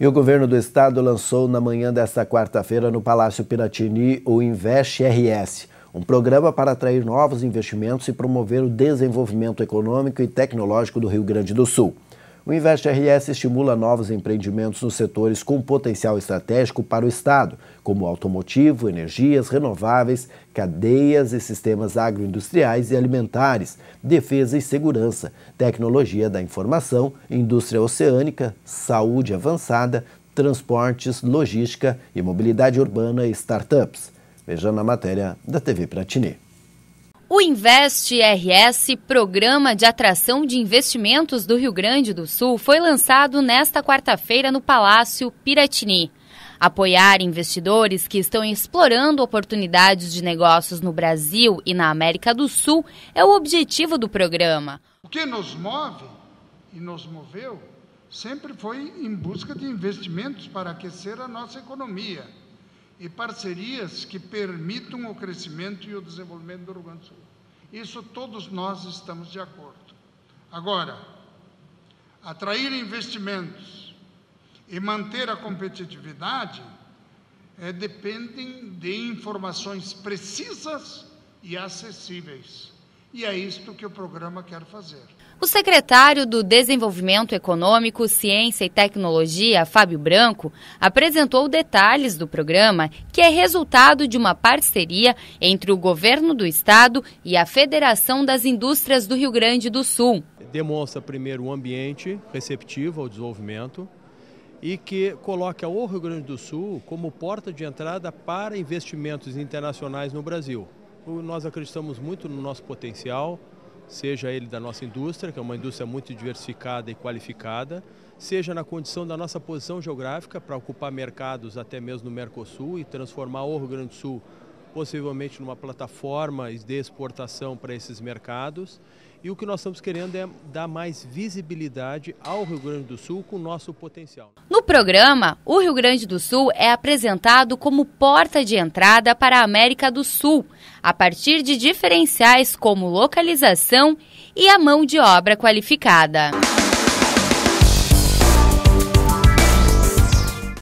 E o governo do estado lançou na manhã desta quarta-feira no Palácio Piratini o Invest RS, um programa para atrair novos investimentos e promover o desenvolvimento econômico e tecnológico do Rio Grande do Sul. O InvestRS estimula novos empreendimentos nos setores com potencial estratégico para o Estado, como automotivo, energias renováveis, cadeias e sistemas agroindustriais e alimentares, defesa e segurança, tecnologia da informação, indústria oceânica, saúde avançada, transportes, logística e mobilidade urbana e startups. Veja na matéria da TV Platini. O Invest RS, Programa de Atração de Investimentos do Rio Grande do Sul, foi lançado nesta quarta-feira no Palácio Piratini. Apoiar investidores que estão explorando oportunidades de negócios no Brasil e na América do Sul é o objetivo do programa. O que nos move e nos moveu sempre foi em busca de investimentos para aquecer a nossa economia e parcerias que permitam o crescimento e o desenvolvimento do Rio Grande do Sul. Isso todos nós estamos de acordo. Agora, atrair investimentos e manter a competitividade é, dependem de informações precisas e acessíveis. E é isto que o programa quer fazer. O secretário do Desenvolvimento Econômico, Ciência e Tecnologia, Fábio Branco, apresentou detalhes do programa, que é resultado de uma parceria entre o governo do estado e a Federação das Indústrias do Rio Grande do Sul. Demonstra primeiro um ambiente receptivo ao desenvolvimento e que coloca o Rio Grande do Sul como porta de entrada para investimentos internacionais no Brasil. Nós acreditamos muito no nosso potencial, seja ele da nossa indústria, que é uma indústria muito diversificada e qualificada, seja na condição da nossa posição geográfica para ocupar mercados até mesmo no Mercosul e transformar o Rio Grande do Sul possivelmente numa plataforma de exportação para esses mercados. E o que nós estamos querendo é dar mais visibilidade ao Rio Grande do Sul com o nosso potencial. No programa, o Rio Grande do Sul é apresentado como porta de entrada para a América do Sul, a partir de diferenciais como localização e a mão de obra qualificada.